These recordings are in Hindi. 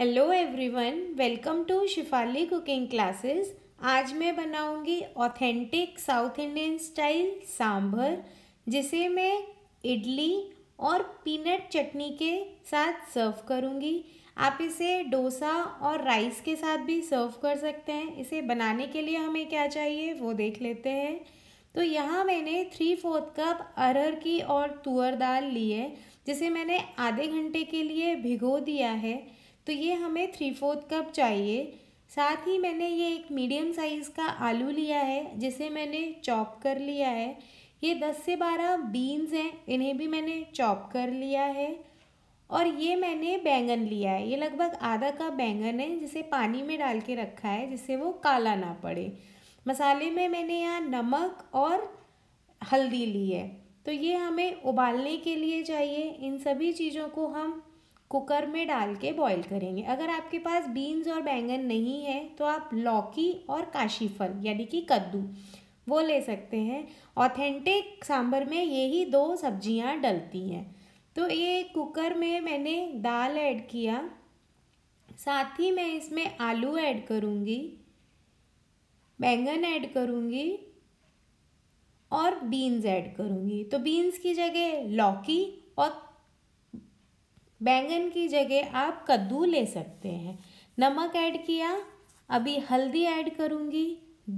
hello everyone welcome to Shifali cooking classes आज मैं बनाऊंगी authentic south Indian style sambar जिसे मैं इडली और पीनट चटनी के साथ सर्व करूंगी आप इसे डोसा और राइस के साथ भी सर्व कर सकते हैं इसे बनाने के लिए हमें क्या चाहिए वो देख लेते हैं तो यहाँ मैंने थ्री फोर्थ कप अरहर की और तुअर दाल ली है जिसे मैंने आधे घंटे के लिए भिगो दिया है तो ये हमें थ्री फोर्थ कप चाहिए साथ ही मैंने ये एक मीडियम साइज़ का आलू लिया है जिसे मैंने चॉप कर लिया है ये दस से बारह बीन्स हैं इन्हें भी मैंने चॉप कर लिया है और ये मैंने बैंगन लिया है ये लगभग आधा कप बैंगन है जिसे पानी में डाल के रखा है जिससे वो काला ना पड़े मसाले में मैंने यहाँ नमक और हल्दी ली है तो ये हमें उबालने के लिए चाहिए इन सभी चीज़ों को हम कुकर में डाल के बॉईल करेंगे अगर आपके पास बीन्स और बैंगन नहीं है तो आप लौकी और काशी फल यानी कि कद्दू वो ले सकते हैं ऑथेंटिक सांभर में यही दो सब्जियां डलती हैं तो ये कुकर में मैंने दाल ऐड किया साथ ही मैं इसमें आलू ऐड करूँगी बैंगन ऐड करूँगी और बीन्स ऐड करूँगी तो बीन्स की जगह लौकी और बैंगन की जगह आप कद्दू ले सकते हैं नमक ऐड किया अभी हल्दी ऐड करूँगी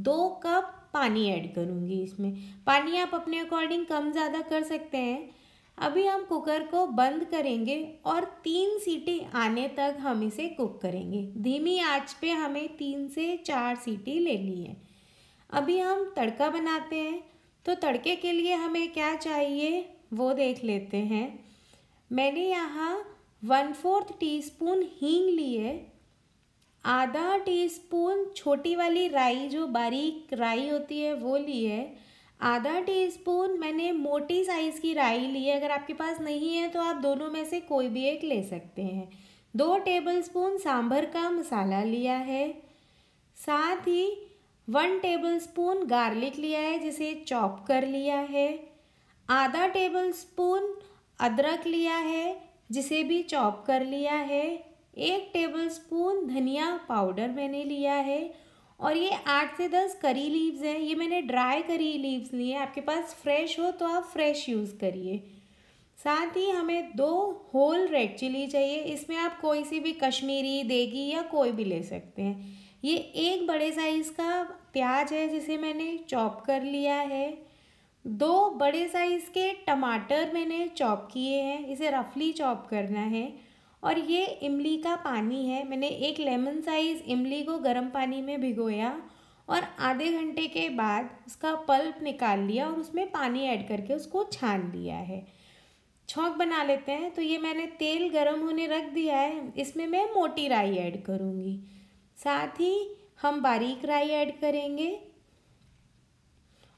दो कप पानी ऐड करूँगी इसमें पानी आप अपने अकॉर्डिंग कम ज़्यादा कर सकते हैं अभी हम कुकर को बंद करेंगे और तीन सीटी आने तक हम इसे कुक करेंगे धीमी आंच पे हमें तीन से चार सीटी लेनी है अभी हम तड़का बनाते हैं तो तड़के के लिए हमें क्या चाहिए वो देख लेते हैं मैंने यहाँ वन फोर्थ टीस्पून हींग ली है आधा टीस्पून छोटी वाली राई जो बारीक राई होती है वो ली है आधा टीस्पून मैंने मोटी साइज़ की राई ली है अगर आपके पास नहीं है तो आप दोनों में से कोई भी एक ले सकते हैं दो टेबलस्पून सांभर का मसाला लिया है साथ ही वन टेबलस्पून गार्लिक लिया है जिसे चॉप कर लिया है आधा टेबलस्पून अदरक लिया है जिसे भी चॉप कर लिया है एक टेबलस्पून धनिया पाउडर मैंने लिया है और ये आठ से दस करी लीव्स हैं ये मैंने ड्राई करी लीव्स लिए आपके पास फ्रेश हो तो आप फ्रेश यूज़ करिए साथ ही हमें दो होल रेड चिली चाहिए इसमें आप कोई सी भी कश्मीरी देगी या कोई भी ले सकते हैं ये एक बड़े साइज़ का प्याज है जिसे मैंने चॉप कर लिया है दो बड़े साइज़ के टमाटर मैंने चॉप किए हैं इसे रफली चॉप करना है और ये इमली का पानी है मैंने एक लेमन साइज़ इमली को गर्म पानी में भिगोया और आधे घंटे के बाद उसका पल्प निकाल लिया और उसमें पानी ऐड करके उसको छान लिया है छौंक बना लेते हैं तो ये मैंने तेल गरम होने रख दिया है इसमें मैं मोटी राई ऐड करूँगी साथ ही हम बारीक राई ऐड करेंगे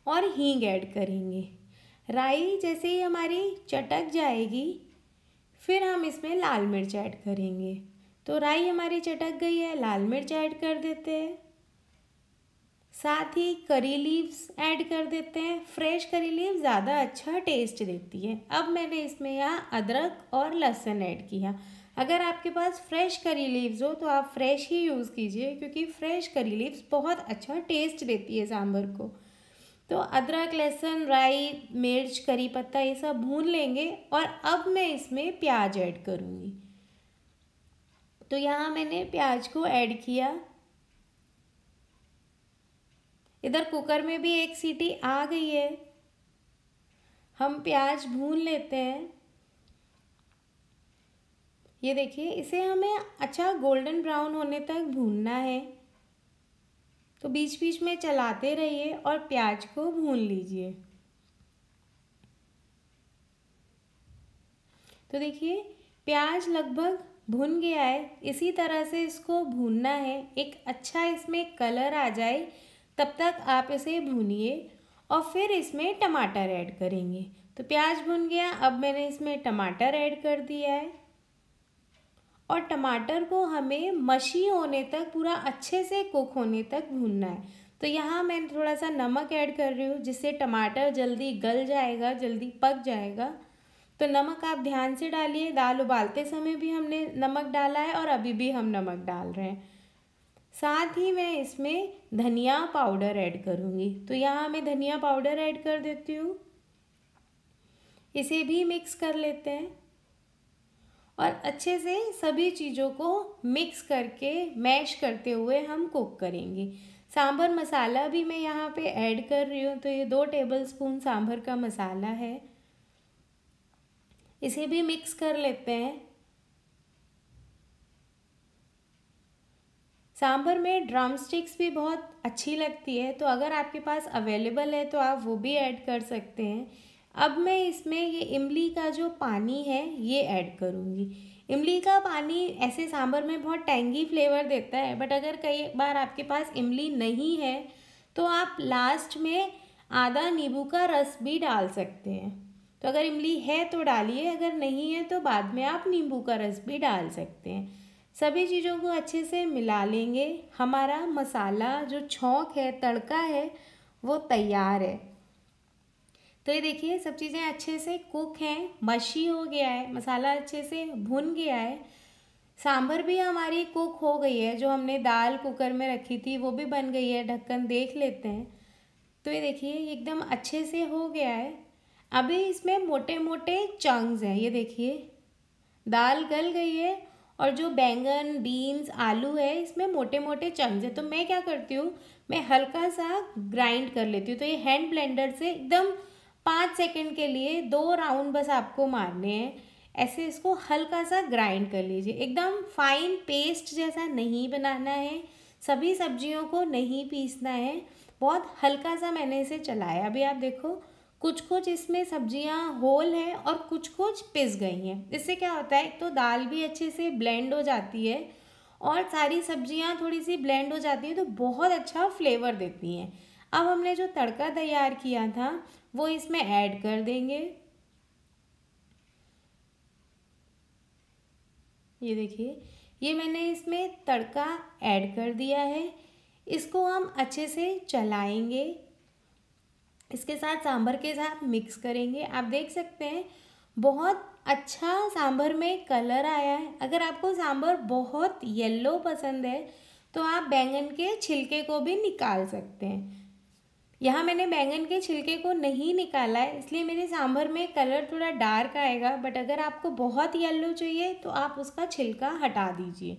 और हींग ऐड करेंगे राई जैसे ही हमारी चटक जाएगी फिर हम इसमें लाल मिर्च ऐड करेंगे तो राई हमारी चटक गई है लाल मिर्च ऐड कर देते हैं साथ ही करी लीव्स ऐड कर देते हैं फ्रेश करी लीव ज़्यादा अच्छा टेस्ट देती है अब मैंने इसमें यहाँ अदरक और लहसुन ऐड किया अगर आपके पास फ्रेश करी लीव्स हो तो आप फ्रेश ही यूज़ कीजिए क्योंकि फ्रेश करी लीव्स बहुत अच्छा टेस्ट देती है सांभर को तो अदरक लहसुन राई मिर्च करी पत्ता ये सब भून लेंगे और अब मैं इसमें प्याज ऐड करूँगी तो यहाँ मैंने प्याज को ऐड किया इधर कुकर में भी एक सीटी आ गई है हम प्याज भून लेते हैं ये देखिए इसे हमें अच्छा गोल्डन ब्राउन होने तक भूनना है तो बीच बीच में चलाते रहिए और प्याज को भून लीजिए तो देखिए प्याज लगभग भुन गया है इसी तरह से इसको भूनना है एक अच्छा इसमें कलर आ जाए तब तक आप इसे भूनिए और फिर इसमें टमाटर ऐड करेंगे तो प्याज भुन गया अब मैंने इसमें टमाटर ऐड कर दिया है और टमाटर को हमें मशी होने तक पूरा अच्छे से कुक होने तक भूनना है तो यहाँ मैं थोड़ा सा नमक ऐड कर रही हूँ जिससे टमाटर जल्दी गल जाएगा जल्दी पक जाएगा तो नमक आप ध्यान से डालिए दाल उबालते समय भी हमने नमक डाला है और अभी भी हम नमक डाल रहे हैं साथ ही मैं इसमें धनिया पाउडर ऐड करूँगी तो यहाँ मैं धनिया पाउडर ऐड कर देती हूँ इसे भी मिक्स कर लेते हैं और अच्छे से सभी चीज़ों को मिक्स करके मैश करते हुए हम कुक करेंगे सांभर मसाला भी मैं यहाँ पे ऐड कर रही हूँ तो ये दो टेबल स्पून सांभर का मसाला है इसे भी मिक्स कर लेते हैं सांभर में ड्रम स्टिक्स भी बहुत अच्छी लगती है तो अगर आपके पास अवेलेबल है तो आप वो भी ऐड कर सकते हैं अब मैं इसमें ये इमली का जो पानी है ये ऐड करूँगी इमली का पानी ऐसे सांभर में बहुत टेंगी फ्लेवर देता है बट अगर कई बार आपके पास इमली नहीं है तो आप लास्ट में आधा नींबू का रस भी डाल सकते हैं तो अगर इमली है तो डालिए अगर नहीं है तो बाद में आप नींबू का रस भी डाल सकते हैं सभी चीज़ों को अच्छे से मिला लेंगे हमारा मसाला जो छौंक है तड़का है वो तैयार है तो ये देखिए सब चीज़ें अच्छे से कुक हैं मशी हो गया है मसाला अच्छे से भुन गया है सांभर भी हमारी कुक हो गई है जो हमने दाल कुकर में रखी थी वो भी बन गई है ढक्कन देख लेते हैं तो ये देखिए एकदम अच्छे से हो गया है अभी इसमें मोटे मोटे चंग्स हैं ये देखिए दाल गल गई है और जो बैंगन बीन्स आलू है इसमें मोटे मोटे चंग्स हैं तो मैं क्या करती हूँ मैं हल्का सा ग्राइंड कर लेती हूँ तो ये हैंड ब्लेंडर से एकदम पाँच सेकंड के लिए दो राउंड बस आपको मारने हैं ऐसे इसको हल्का सा ग्राइंड कर लीजिए एकदम फाइन पेस्ट जैसा नहीं बनाना है सभी सब्जियों को नहीं पीसना है बहुत हल्का सा मैंने इसे चलाया अभी आप देखो कुछ कुछ इसमें सब्जियां होल हैं और कुछ कुछ पिस गई हैं इससे क्या होता है तो दाल भी अच्छे से ब्लेंड हो जाती है और सारी सब्जियां थोड़ी सी ब्लेंड हो जाती हैं तो बहुत अच्छा फ्लेवर देती हैं अब हमने जो तड़का तैयार किया था वो इसमें ऐड कर देंगे ये देखिए ये मैंने इसमें तड़का ऐड कर दिया है इसको हम अच्छे से चलाएंगे इसके साथ सांभर के साथ मिक्स करेंगे आप देख सकते हैं बहुत अच्छा सांभर में कलर आया है अगर आपको सांभर बहुत येलो पसंद है तो आप बैंगन के छिलके को भी निकाल सकते हैं यहाँ मैंने बैंगन के छिलके को नहीं निकाला है इसलिए मेरे सांभर में कलर थोड़ा डार्क आएगा बट अगर आपको बहुत येल्लो चाहिए तो आप उसका छिलका हटा दीजिए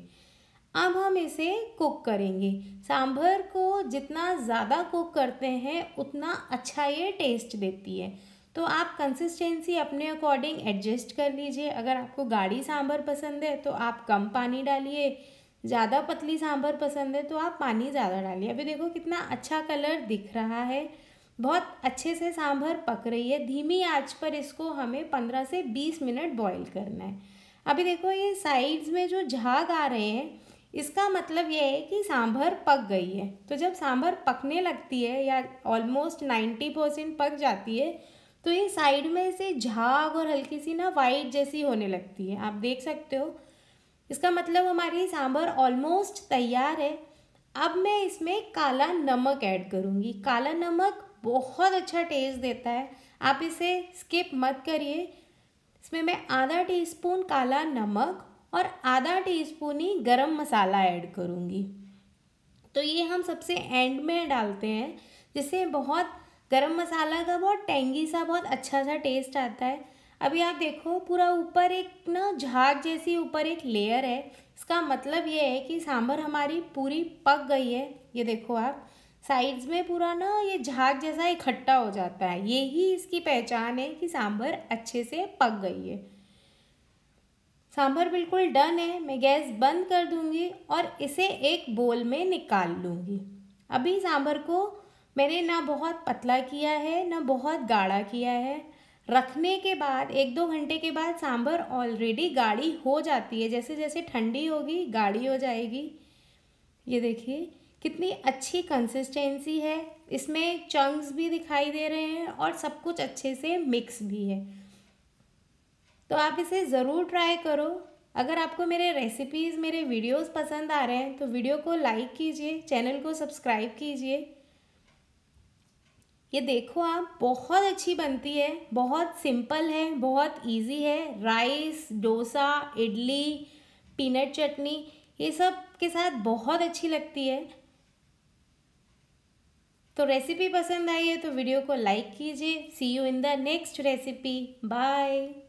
अब हम इसे कुक करेंगे सांभर को जितना ज़्यादा कुक करते हैं उतना अच्छा ये टेस्ट देती है तो आप कंसिस्टेंसी अपने अकॉर्डिंग एडजस्ट कर लीजिए अगर आपको गाढ़ी सांभर पसंद है तो आप कम पानी डालिए ज़्यादा पतली सांभर पसंद है तो आप पानी ज़्यादा डालिए अभी देखो कितना अच्छा कलर दिख रहा है बहुत अच्छे से सांभर पक रही है धीमी आंच पर इसको हमें पंद्रह से बीस मिनट बॉईल करना है अभी देखो ये साइड्स में जो झाग आ रहे हैं इसका मतलब ये है कि सांभर पक गई है तो जब सांभर पकने लगती है या ऑलमोस्ट नाइन्टी परसेंट पक जाती है तो ये साइड में से झाग और हल्की सी ना वाइट जैसी होने लगती है आप देख सकते हो इसका मतलब हमारी सांभर ऑलमोस्ट तैयार है अब मैं इसमें काला नमक ऐड करूँगी काला नमक बहुत अच्छा टेस्ट देता है आप इसे स्किप मत करिए इसमें मैं आधा टीस्पून काला नमक और आधा टीस्पून ही गरम मसाला ऐड करूँगी तो ये हम सबसे एंड में डालते हैं जिससे बहुत गरम मसाला का बहुत टेंगी सा बहुत अच्छा सा टेस्ट आता है अभी आप देखो पूरा ऊपर एक ना झाग जैसी ऊपर एक लेयर है इसका मतलब ये है कि सांभर हमारी पूरी पक गई है ये देखो आप साइड्स में पूरा ना ये झाग जैसा इकट्ठा हो जाता है ये ही इसकी पहचान है कि सांभर अच्छे से पक गई है सांभर बिल्कुल डन है मैं गैस बंद कर दूंगी और इसे एक बोल में निकाल लूँगी अभी सांभर को मैंने ना बहुत पतला किया है ना बहुत गाढ़ा किया है रखने के बाद एक दो घंटे के बाद सांभर ऑलरेडी गाढ़ी हो जाती है जैसे जैसे ठंडी होगी गाढ़ी हो जाएगी ये देखिए कितनी अच्छी कंसिस्टेंसी है इसमें चंक्स भी दिखाई दे रहे हैं और सब कुछ अच्छे से मिक्स भी है तो आप इसे ज़रूर ट्राई करो अगर आपको मेरे रेसिपीज़ मेरे वीडियोस पसंद आ रहे हैं तो वीडियो को लाइक कीजिए चैनल को सब्सक्राइब कीजिए ये देखो आप बहुत अच्छी बनती है बहुत सिंपल है बहुत इजी है राइस डोसा इडली पीनट चटनी ये सब के साथ बहुत अच्छी लगती है तो रेसिपी पसंद आई है तो वीडियो को लाइक कीजिए see you in the next recipe bye